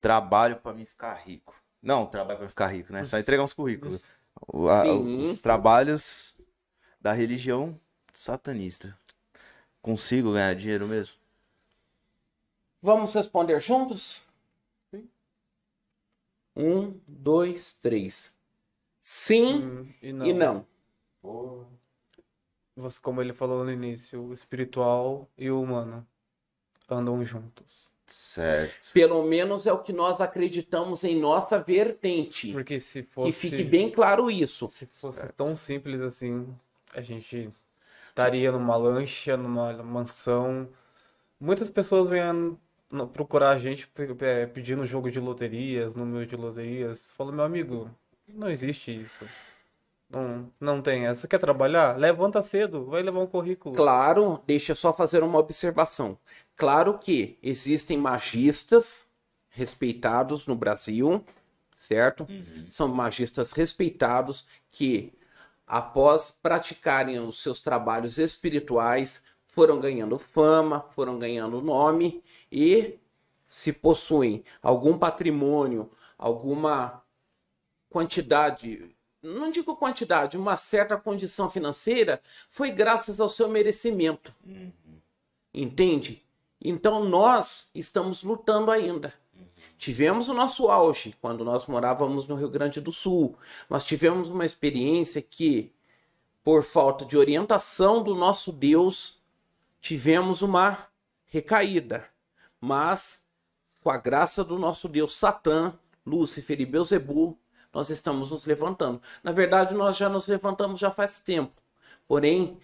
trabalho para mim ficar rico. Não, trabalho para ficar rico, né? Só entregar uns currículos. a, os trabalhos da religião satanista. Consigo ganhar dinheiro mesmo? Vamos responder juntos? Um, dois, três. Sim e não. E não. Você, como ele falou no início, o espiritual e o humano andam juntos. Certo. Pelo menos é o que nós acreditamos em nossa vertente. Porque se fosse. Que fique bem claro isso. Se fosse certo. tão simples assim, a gente estaria numa lancha, numa mansão. Muitas pessoas vêm procurar a gente pedindo jogo de loterias, número de loterias. Fala, meu amigo, não existe isso. Não, não tem essa. Quer trabalhar? Levanta cedo, vai levar um currículo. Claro, deixa eu só fazer uma observação. Claro que existem magistas respeitados no Brasil, certo? Uhum. São magistas respeitados que, após praticarem os seus trabalhos espirituais, foram ganhando fama, foram ganhando nome e se possuem algum patrimônio, alguma quantidade não digo quantidade, uma certa condição financeira, foi graças ao seu merecimento. Uhum. Entende? Então nós estamos lutando ainda. Tivemos o nosso auge quando nós morávamos no Rio Grande do Sul, mas tivemos uma experiência que, por falta de orientação do nosso Deus, tivemos uma recaída. Mas, com a graça do nosso Deus Satã, Lúcifer e Beuzebu, nós estamos nos levantando. Na verdade, nós já nos levantamos já faz tempo. Porém,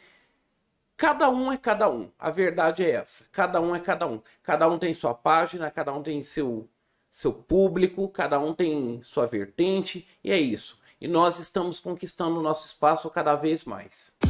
cada um é cada um. A verdade é essa. Cada um é cada um. Cada um tem sua página, cada um tem seu seu público, cada um tem sua vertente e é isso. E nós estamos conquistando o nosso espaço cada vez mais.